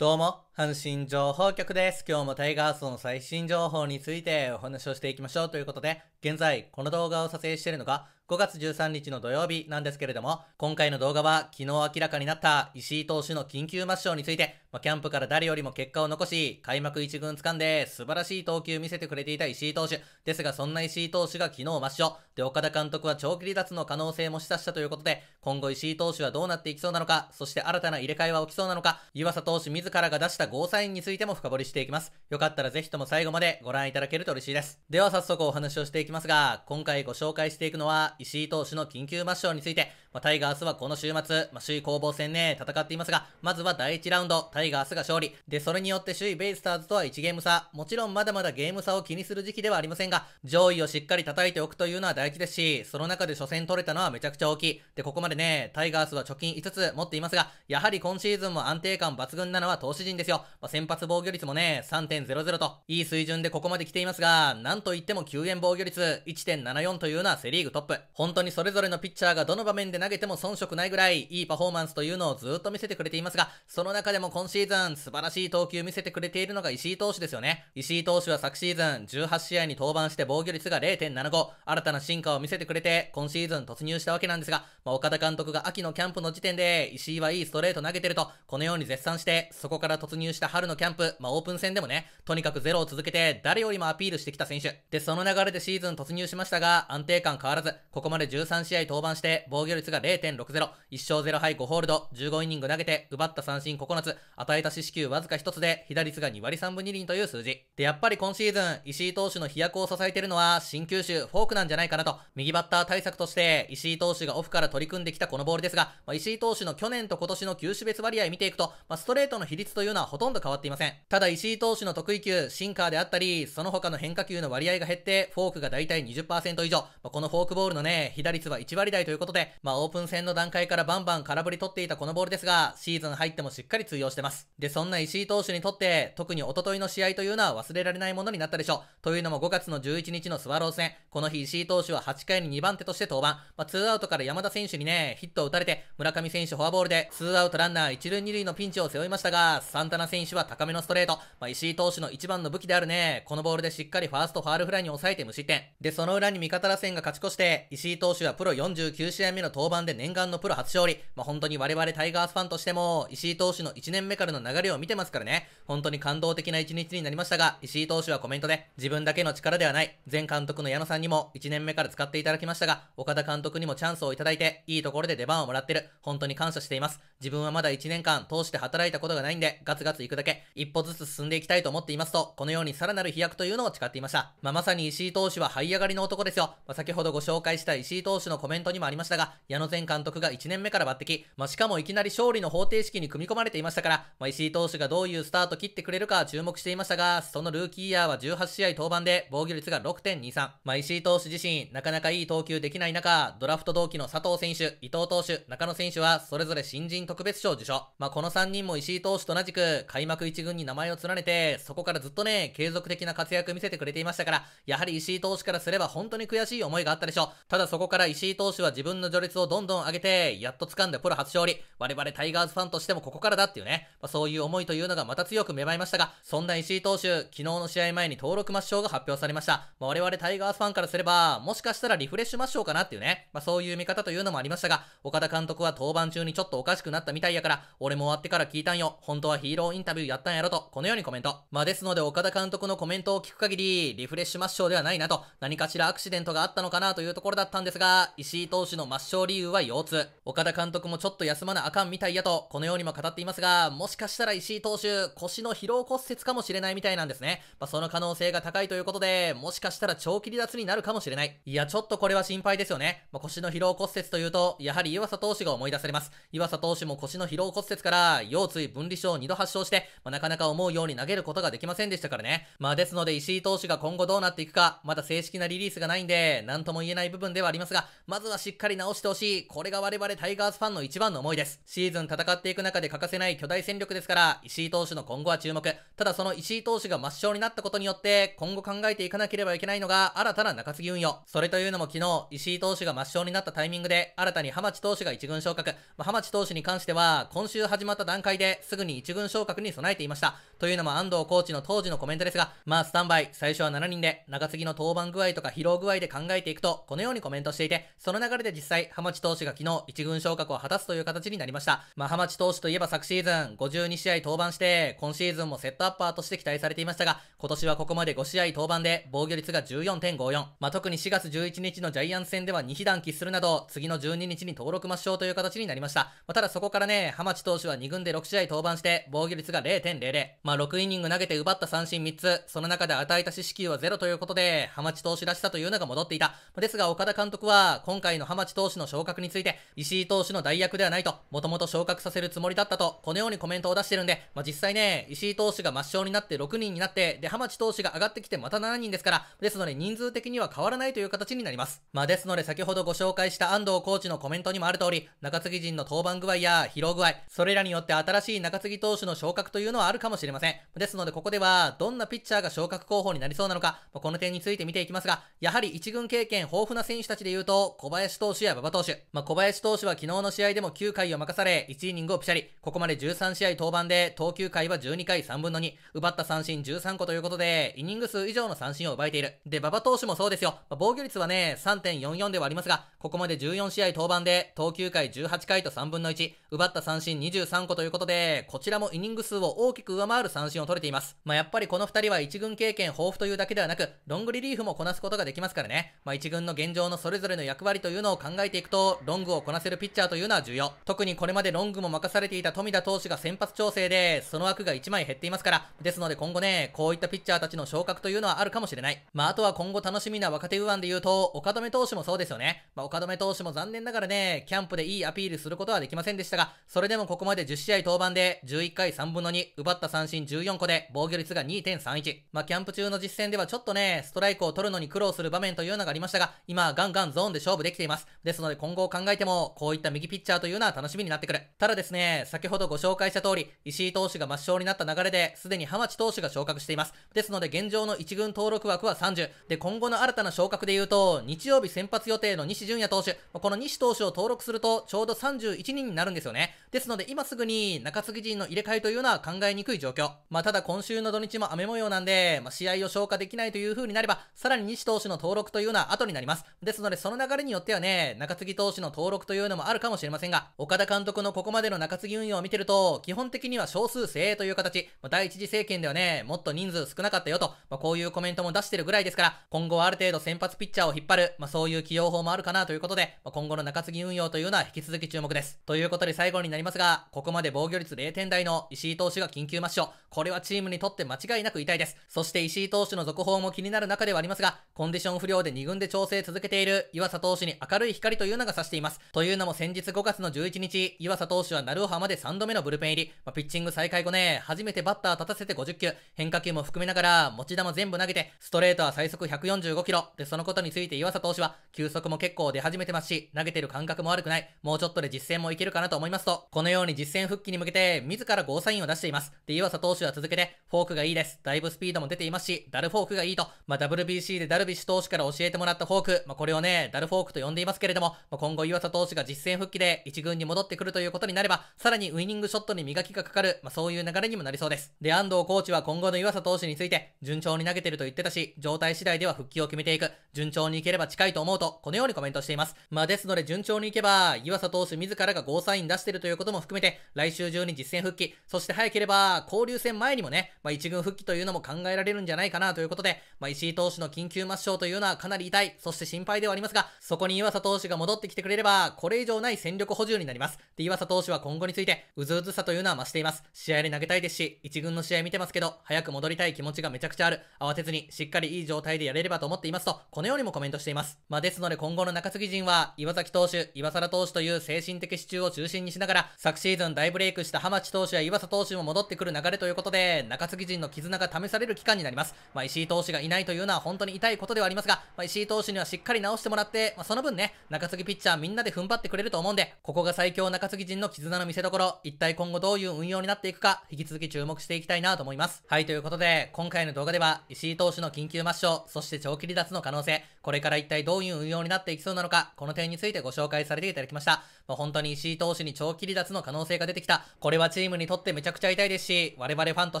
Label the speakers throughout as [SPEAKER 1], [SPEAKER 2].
[SPEAKER 1] どうも、阪神情報局です。今日もタイガースの最新情報についてお話をしていきましょうということで、現在、この動画を撮影しているのが5月13日の土曜日なんですけれども、今回の動画は昨日明らかになった石井投手の緊急抹消についてまキャンプから誰よりも結果を残し、開幕一軍掴んで素晴らしい投球見せてくれていた石井投手。ですがそんな石井投手が昨日抹消。で、岡田監督は長期離脱の可能性も示唆したということで、今後石井投手はどうなっていきそうなのか、そして新たな入れ替えは起きそうなのか、湯浅投手自らが出したゴーサインについても深掘りしていきます。よかったらぜひとも最後までご覧いただけると嬉しいです。では早速お話をしていきますが、今回ご紹介していくのは石井投手の緊急抹消について、まあ、タイガースはこの週末、まあ、首位攻防戦ね、戦っていますが、まずは第1ラウンド、タイガースが勝利。で、それによって首位ベイスターズとは1ゲーム差。もちろんまだまだゲーム差を気にする時期ではありませんが、上位をしっかり叩いておくというのは大事ですし、その中で初戦取れたのはめちゃくちゃ大きい。で、ここまでね、タイガースは貯金5つ持っていますが、やはり今シーズンも安定感抜群なのは投手陣ですよ。まあ、先発防御率もね、3.00と、いい水準でここまで来ていますが、なんといっても救援防御率1.74というのはセリーグトップ。本当にそれぞれのピッチャーがどの場面で投げても遜色ないぐらいいいパフォーマンスというのをずっと見せてくれていますが、その中でも今シーズン素晴らしい投球見せてくれているのが石井投手ですよね。石井投手は昨シーズン18試合に登板して防御率が0.75、新たな進化を見せてくれて今シーズン突入したわけなんですが、まあ、岡田監督が秋のキャンプの時点で石井はいいストレート投げてると、このように絶賛して、そこから突入した春のキャンプ、まあ、オープン戦でもね、とにかくゼロを続けて誰よりもアピールしてきた選手。で、その流れでシーズン突入しましたが、安定感変わらず、ここまで13試合登板して防御率が0.60、1勝0敗5ホールド、15イニング投げて、奪った三振9つ、与えた四死球わずか1つで、被打率が2割3分2厘という数字。で、やっぱり今シーズン、石井投手の飛躍を支えてるのは、新球種、フォークなんじゃないかなと、右バッター対策として、石井投手がオフから取り組んできたこのボールですが、まあ、石井投手の去年と今年の球種別割合見ていくと、まあ、ストレートの比率というのはほとんど変わっていません。ただ石井投手の得意球、シンカーであったり、その他の変化球の割合が減って、フォークが大体20%以上、まあ、このフォークボールのね、被打率は1割台ということで、まあオープン戦の段階からバンバン空振り取っていたこのボールですが、シーズン入ってもしっかり通用してます。で、そんな石井投手にとって、特におとといの試合というのは忘れられないものになったでしょう。というのも5月の11日のスワローズ戦、この日石井投手は8回に2番手として登板。まあ、2アウトから山田選手にね、ヒットを打たれて、村上選手フォアボールで、2アウトランナー1塁2塁のピンチを背負いましたが、サンタナ選手は高めのストレート。まあ、石井投手の一番の武器であるね、このボールでしっかりファーストファールフライに抑えて無失点。で、その裏に味方打線が勝ち越して、石井投手はプロ49試合目の登板登板で念願のプロ初勝利。まあ、本当に我々タイガースファンとしても、石井投手の1年目からの流れを見てますからね、本当に感動的な1日になりましたが、石井投手はコメントで、自分だけの力ではない、前監督の矢野さんにも1年目から使っていただきましたが、岡田監督にもチャンスをいただいて、いいところで出番をもらってる。本当に感謝しています。自分はまだ1年間通して働いたことがないんで、ガツガツ行くだけ、一歩ずつ進んでいきたいと思っていますと、このようにさらなる飛躍というのを誓っていました。まあ、まさに石井投手は這い上がりの男ですよ。まあ、先ほどご紹介した石井投手のコメントにもありましたが、矢前監督が1年目から抜擢、まあ、しかもいきなり勝利の方程式に組み込まれていましたから、まあ、石井投手がどういうスタート切ってくれるか注目していましたが、そのルーキーイヤーは18試合登板で防御率が6.23。まあ、石井投手自身、なかなかいい投球できない中、ドラフト同期の佐藤選手、伊藤投手、中野選手はそれぞれ新人特別賞受賞。まあ、この3人も石井投手と同じく開幕1軍に名前を連ねて、そこからずっとね、継続的な活躍見せてくれていましたから、やはり石井投手からすれば本当に悔しい思いがあったでしょう。ただそこから石井投手は自分の序列をどんどん上げて、やっと掴んでプロ初勝利。我々タイガーズファンとしてもここからだっていうね、まあ、そういう思いというのがまた強く芽生えましたが、そんな石井投手、昨日の試合前に登録抹消が発表されました。まあ、我々タイガースファンからすれば、もしかしたらリフレッシュ抹消かなっていうね、まあ、そういう見方というのもありましたが、岡田監督は登板中にちょっとおかしくなったみたいやから、俺も終わってから聞いたんよ。本当はヒーローインタビューやったんやろと、このようにコメント。まあ、ですので岡田監督のコメントを聞く限り、リフレッシュ抹消ではないなと、何かしらアクシデントがあったのかなというところだったんですが、石井投手の抹消理由由は腰痛。岡田監督もちょっと休まなあかんみたいやと、このようにも語っていますが、もしかしたら石井投手、腰の疲労骨折かもしれないみたいなんですね。まあ、その可能性が高いということで、もしかしたら長期離脱になるかもしれない。いや、ちょっとこれは心配ですよね。まあ、腰の疲労骨折というと、やはり岩佐投手が思い出されます。岩佐投手も腰の疲労骨折から、腰椎分離症を2度発症して、まあ、なかなか思うように投げることができませんでしたからね。まあ、ですので石井投手が今後どうなっていくか、まだ正式なリリースがないんで、なんとも言えない部分ではありますが、まずはしっかり直してほしい。しい、これが我々タイガースファンの一番の思いです。シーズン戦っていく中で欠かせない巨大戦力ですから、石井投手の今後は注目。ただその石井投手が抹消になったことによって、今後考えていかなければいけないのが新たな中継ぎ運用。それというのも昨日、石井投手が抹消になったタイミングで、新たに浜地投手が1軍昇格。まあ、浜地投手に関しては、今週始まった段階ですぐに1軍昇格に備えていました。というのも安藤コーチの当時のコメントですが、まあスタンバイ、最初は7人で、中継ぎの登板具合とか疲労具合で考えていくと、このようにコメントしていて、その流れで実際、浜町投手が昨日一軍昇格を果たすという形になりました。まあ、浜投手といえば昨シーズン52試合登板して、今シーズンもセットアッパーとして期待されていましたが、今年はここまで5試合登板で防御率が14.54。まあ、特に4月11日のジャイアンツ戦では2被弾喫するなど、次の12日に登録抹消という形になりました。まあ、ただそこからね、浜町投手は2軍で6試合登板して、防御率が0.00。まあ、6イニング投げて奪った三振3つ、その中で与えた四死球は0ということで、浜町投手らしさというのが戻っていた。ですが、岡田監督は、今回の浜町投手の勝昇格について、石井投手の代役ではないと、もともと昇格させるつもりだったと、このようにコメントを出してるんで、まあ、実際ね、石井投手が抹消になって6人になって、で、浜地投手が上がってきてまた7人ですから、ですので人数的には変わらないという形になります。まあ、ですので先ほどご紹介した安藤コーチのコメントにもある通り、中継ぎ陣の登板具合や疲労具合、それらによって新しい中継ぎ投手の昇格というのはあるかもしれません。ですのでここでは、どんなピッチャーが昇格候補になりそうなのか、まあ、この点について見ていきますが、やはり一軍経験豊富な選手たちで言うと、小林投手や馬場投手、手。まあ、小林投手は昨日の試合でも9回を任され、1イニングをピシャリ。ここまで13試合登板で、投球回は12回3分の2。奪った三振13個ということで、イニング数以上の三振を奪えている。で、馬場投手もそうですよ。まあ、防御率はね、3.44ではありますが、ここまで14試合登板で、投球回18回と3分の1。奪った三振23個ということで、こちらもイニング数を大きく上回る三振を取れています。まあ、やっぱりこの2人は1軍経験豊富というだけではなく、ロングリリーフもこなすことができますからね。まあ、1軍の現状のそれぞれの役割というのを考えていくと、上、ロングをこなせるピッチャーというのは重要。特にこれまでロングも任されていた富田投手が先発調整で、その枠が1枚減っていますから、ですので今後ね、こういったピッチャーたちの昇格というのはあるかもしれない。まあ、あとは今後楽しみな若手右腕で言うと、岡留投手もそうですよね。まあ、岡留投手も残念ながらね、キャンプでいいアピールすることはできませんでしたが、それでもここまで10試合登板で、11回3分の2、奪った三振14個で、防御率が2.31。まあ、キャンプ中の実戦ではちょっとね、ストライクを取るのに苦労する場面というのがありましたが、今はガンガンゾーンで勝負できています。ですので今今後を考えても、こういった右ピッチャーというのは楽しみになってくる。ただですね、先ほどご紹介した通り、石井投手が抹消になった流れで、すでに浜地投手が昇格しています。ですので、現状の1軍登録枠は30。で、今後の新たな昇格で言うと、日曜日先発予定の西純也投手、この西投手を登録すると、ちょうど31人になるんですよね。ですので今すぐに中継ぎ陣の入れ替えというのは考えにくい状況。まあ、ただ今週の土日も雨模様なんで、まあ、試合を消化できないという風になれば、さらに西投手の登録というのは後になります。ですのでその流れによってはね、中継ぎ投手の登録というのもあるかもしれませんが、岡田監督のここまでの中継ぎ運用を見てると、基本的には少数精鋭という形、まあ、第一次政権ではね、もっと人数少なかったよと、まあ、こういうコメントも出してるぐらいですから、今後はある程度先発ピッチャーを引っ張る、まあ、そういう起用法もあるかなということで、まあ、今後の中継ぎ運用というのは引き続き注目です。ということで最後になりりますが、ここまで防御率0点台の石井投手が緊急抹消。これはチームにとって間違いなく痛いです。そして石井投手の続報も気になる中ではありますが、コンディション不良で2軍で調整続けている岩佐投手に明るい光というのが差しています。というのも先日5月の11日、岩佐投手は鳴尾浜で3度目のブルペン入り。まあ、ピッチング再開後ね、初めてバッター立たせて50球、変化球も含めながら持ち球全部投げて、ストレートは最速145キロ。で、そのことについて岩佐投手は、球速も結構出始めてますし、投げてる感覚も悪くない。もうちょっとで実戦もいけるかなと思いますと、このように実戦復帰に向けて、自らゴーサインを出しています。で、岩佐投手は続けて、フォークがいいです。だいぶスピードも出ていますし、ダルフォークがいいと、まあ、WBC でダルビッシュ投手から教えてもらったフォーク、まあ、これをね、ダルフォークと呼んでいますけれども、まあ、今後岩佐投手が実戦復帰で1軍に戻ってくるということになれば、さらにウイニングショットに磨きがかかる、まあ、そういう流れにもなりそうです。で、安藤コーチは今後の岩佐投手について、順調に投げてると言ってたし、状態次第では復帰を決めていく、順調にいければ近いと思うと、このようにコメントしています。まあ、ですので順調にいけば、岩佐投手自らがゴーサイン出してるということも含めて、来週中に実戦復帰、そして早ければ交流戦前にもね、まあ、1軍復帰というのも考えられるんじゃないかなということで、まあ、石井投手の緊急抹消というのはかなり痛い、そして心配ではありますが、そこに岩佐投手が戻ってきてくれれば、これ以上ない戦力補充になります。で、岩佐投手は今後について、うずうずさというのは増しています。試合で投げたいですし、一軍の試合見てますけど、早く戻りたい気持ちがめちゃくちゃある。慌てずに、しっかりいい状態でやれればと思っていますと、このようにもコメントしています。まあ、ですので今後の中継ぎ陣は、岩崎投手、岩佐投手という精神的支柱を中心にしながら、昨シーズン大ブレイクした浜地投手や岩佐投手も戻ってくる流れということで、中継ぎ陣の絆が試される期間になります。まあ、石井投手がいないというのは本当に痛いことではありますが、まあ、石井投手にはしっかり直してもらって、まあ、その分ね、中継ぎピッチャーみんなで踏ん張ってくれると思うんで、ここが最強中継ぎ陣の絆の見せ所、一体今後どういう運用になっていくか、引き続き注目していきたいなと思います。はい、ということで、今回の動画では、石井投手の緊急抹消、そして長期離脱の可能性、これから一体どういう運用になっていきそうなのか、この点についてご紹介されていただきました。まあ、本当に石井投手に長期離脱の可能性が出てきた。これはチームにとってめちゃくちゃ痛いですし、我々ファンと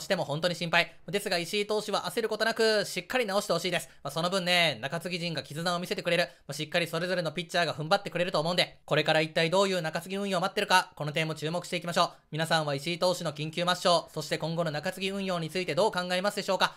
[SPEAKER 1] しても本当に心配。ですが石井投手は焦ることなく、しっかり直してほしいです。まあ、その分ね、中継ぎ陣が絆を見せてくれる。まあ、しっかりそれぞれのピッチャーが踏ん張ってくれると思うんで、これから一体どういう中継ぎ運用を待ってるか、この点も注目していきましょう。皆さんは石井投手の緊急抹消、そして今後の中継ぎ運用についてどう考えますでしょうか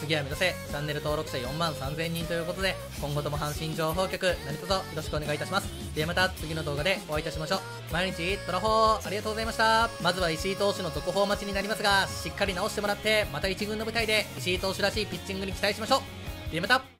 [SPEAKER 1] 次は目指せチャンネル登録者4万3000人ということで今後とも阪神情報局何卒よろしくお願いいたしますではまた次の動画でお会いいたしましょう毎日トラホーありがとうございましたまずは石井投手の続報待ちになりますがしっかり直してもらってまた1軍の舞台で石井投手らしいピッチングに期待しましょうではまた